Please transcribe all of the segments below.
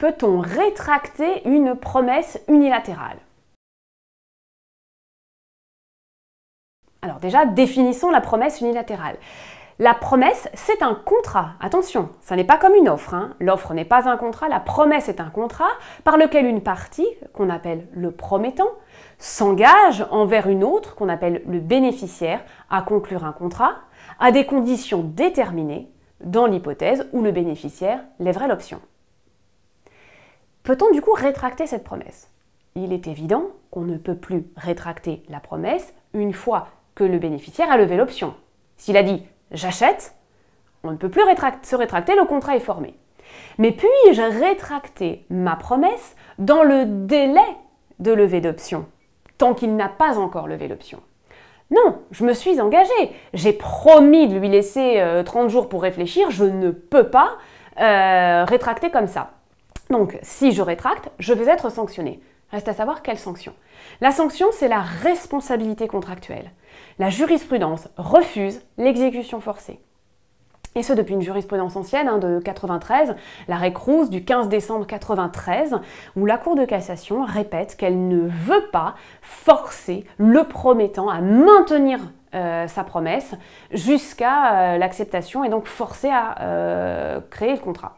Peut-on rétracter une promesse unilatérale Alors déjà, définissons la promesse unilatérale. La promesse, c'est un contrat. Attention, ça n'est pas comme une offre. Hein. L'offre n'est pas un contrat, la promesse est un contrat par lequel une partie, qu'on appelle le promettant, s'engage envers une autre, qu'on appelle le bénéficiaire, à conclure un contrat à des conditions déterminées, dans l'hypothèse où le bénéficiaire lèverait l'option. Peut-on du coup rétracter cette promesse Il est évident qu'on ne peut plus rétracter la promesse une fois que le bénéficiaire a levé l'option. S'il a dit j'achète, on ne peut plus se rétracter, le contrat est formé. Mais puis-je rétracter ma promesse dans le délai de levée d'option, tant qu'il n'a pas encore levé l'option Non, je me suis engagé, j'ai promis de lui laisser 30 euh, jours pour réfléchir, je ne peux pas euh, rétracter comme ça. Donc, si je rétracte, je vais être sanctionné. Reste à savoir quelle sanction. La sanction, c'est la responsabilité contractuelle. La jurisprudence refuse l'exécution forcée. Et ce, depuis une jurisprudence ancienne hein, de 93, l'arrêt Cruz du 15 décembre 93, où la Cour de cassation répète qu'elle ne veut pas forcer le promettant à maintenir euh, sa promesse jusqu'à euh, l'acceptation et donc forcer à euh, créer le contrat.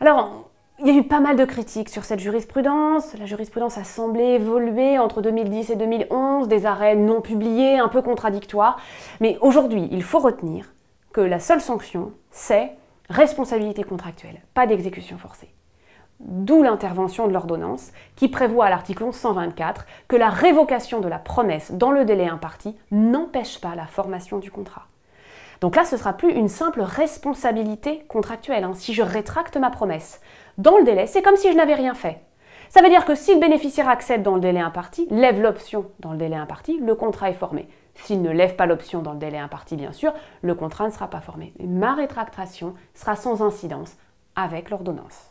Alors, il y a eu pas mal de critiques sur cette jurisprudence. La jurisprudence a semblé évoluer entre 2010 et 2011, des arrêts non publiés, un peu contradictoires. Mais aujourd'hui, il faut retenir que la seule sanction, c'est responsabilité contractuelle, pas d'exécution forcée. D'où l'intervention de l'ordonnance qui prévoit à l'article 124 que la révocation de la promesse dans le délai imparti n'empêche pas la formation du contrat. Donc là, ce ne sera plus une simple responsabilité contractuelle, hein, si je rétracte ma promesse. Dans le délai, c'est comme si je n'avais rien fait. Ça veut dire que si le bénéficiaire accepte dans le délai imparti, lève l'option dans le délai imparti, le contrat est formé. S'il ne lève pas l'option dans le délai imparti, bien sûr, le contrat ne sera pas formé. Ma rétractation sera sans incidence avec l'ordonnance.